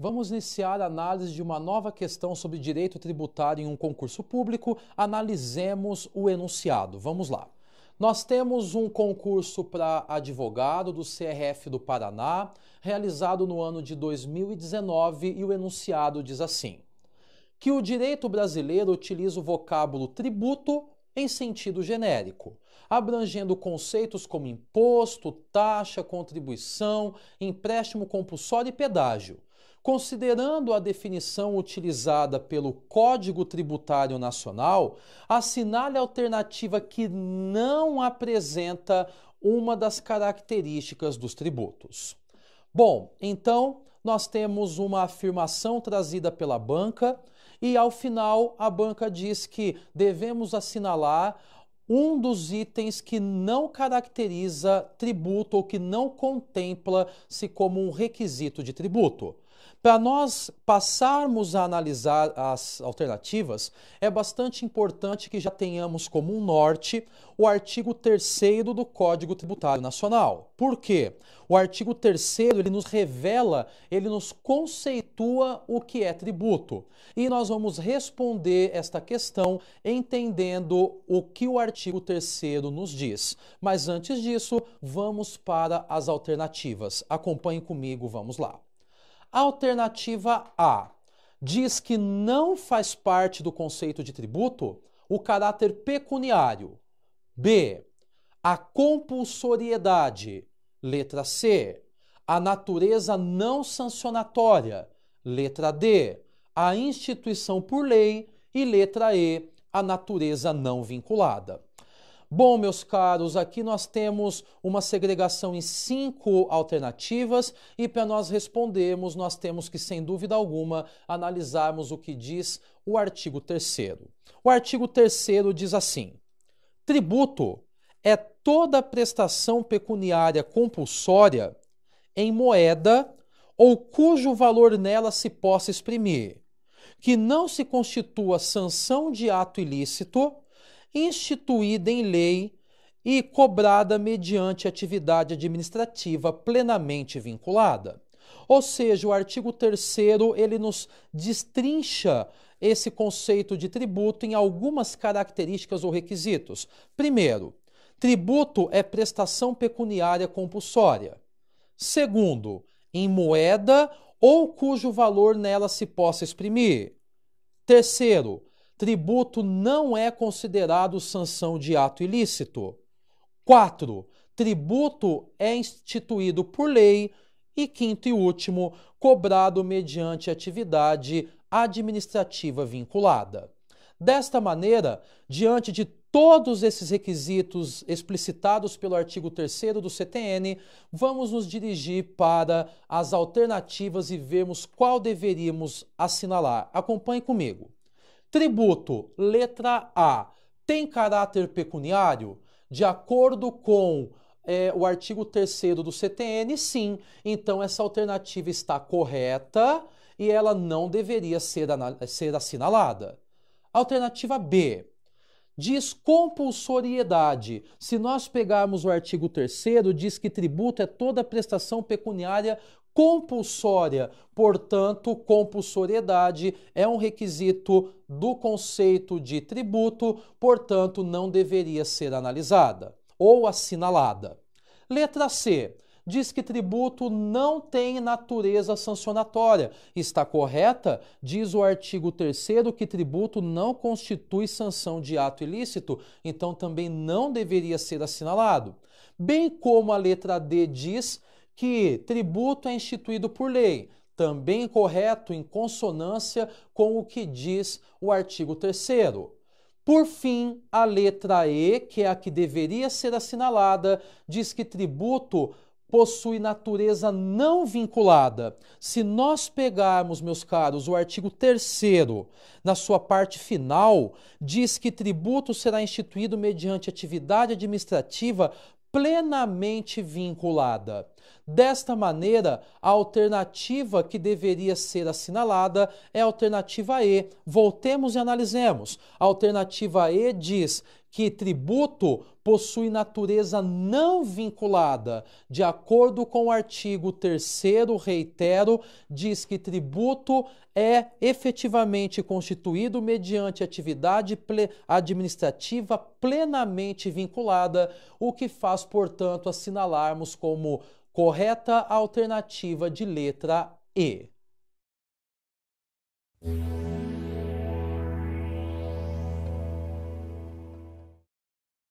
Vamos iniciar a análise de uma nova questão sobre direito tributário em um concurso público. Analisemos o enunciado. Vamos lá. Nós temos um concurso para advogado do CRF do Paraná, realizado no ano de 2019, e o enunciado diz assim: que o direito brasileiro utiliza o vocábulo tributo em sentido genérico, abrangendo conceitos como imposto, taxa, contribuição, empréstimo compulsório e pedágio Considerando a definição utilizada pelo Código Tributário Nacional, assinale a alternativa que não apresenta uma das características dos tributos. Bom, então nós temos uma afirmação trazida pela banca e ao final a banca diz que devemos assinalar um dos itens que não caracteriza tributo ou que não contempla-se como um requisito de tributo. Para nós passarmos a analisar as alternativas, é bastante importante que já tenhamos como um norte o artigo 3 do Código Tributário Nacional. Por quê? O artigo 3 ele nos revela, ele nos conceitua o que é tributo. E nós vamos responder esta questão entendendo o que o artigo 3 nos diz. Mas antes disso, vamos para as alternativas. Acompanhe comigo, vamos lá. Alternativa A diz que não faz parte do conceito de tributo o caráter pecuniário. B. A compulsoriedade. Letra C. A natureza não sancionatória. Letra D. A instituição por lei. E letra E. A natureza não vinculada. Bom, meus caros, aqui nós temos uma segregação em cinco alternativas e para nós respondermos, nós temos que, sem dúvida alguma, analisarmos o que diz o artigo 3. O artigo 3 diz assim: tributo é toda prestação pecuniária compulsória em moeda ou cujo valor nela se possa exprimir, que não se constitua sanção de ato ilícito instituída em lei e cobrada mediante atividade administrativa plenamente vinculada. Ou seja, o artigo 3 ele nos destrincha esse conceito de tributo em algumas características ou requisitos. Primeiro, tributo é prestação pecuniária compulsória. Segundo, em moeda ou cujo valor nela se possa exprimir. Terceiro, tributo não é considerado sanção de ato ilícito. 4. Tributo é instituído por lei. E quinto e último, cobrado mediante atividade administrativa vinculada. Desta maneira, diante de todos esses requisitos explicitados pelo artigo 3 do CTN, vamos nos dirigir para as alternativas e vermos qual deveríamos assinalar. Acompanhe comigo. Tributo, letra A, tem caráter pecuniário? De acordo com é, o artigo 3 do CTN, sim. Então, essa alternativa está correta e ela não deveria ser, ser assinalada. Alternativa B diz compulsoriedade. Se nós pegarmos o artigo 3 diz que tributo é toda prestação pecuniária compulsória. Portanto, compulsoriedade é um requisito do conceito de tributo, portanto, não deveria ser analisada ou assinalada. Letra C diz que tributo não tem natureza sancionatória. Está correta? Diz o artigo 3 que tributo não constitui sanção de ato ilícito, então também não deveria ser assinalado. Bem como a letra D diz que tributo é instituído por lei, também correto em consonância com o que diz o artigo 3 por fim, a letra E, que é a que deveria ser assinalada, diz que tributo possui natureza não vinculada. Se nós pegarmos, meus caros, o artigo 3 na sua parte final, diz que tributo será instituído mediante atividade administrativa plenamente vinculada. Desta maneira, a alternativa que deveria ser assinalada é a alternativa E. Voltemos e analisemos. A alternativa E diz que tributo possui natureza não vinculada. De acordo com o artigo 3, reitero, diz que tributo é efetivamente constituído mediante atividade administrativa plenamente vinculada, o que faz, portanto, assinalarmos como correta alternativa de letra E.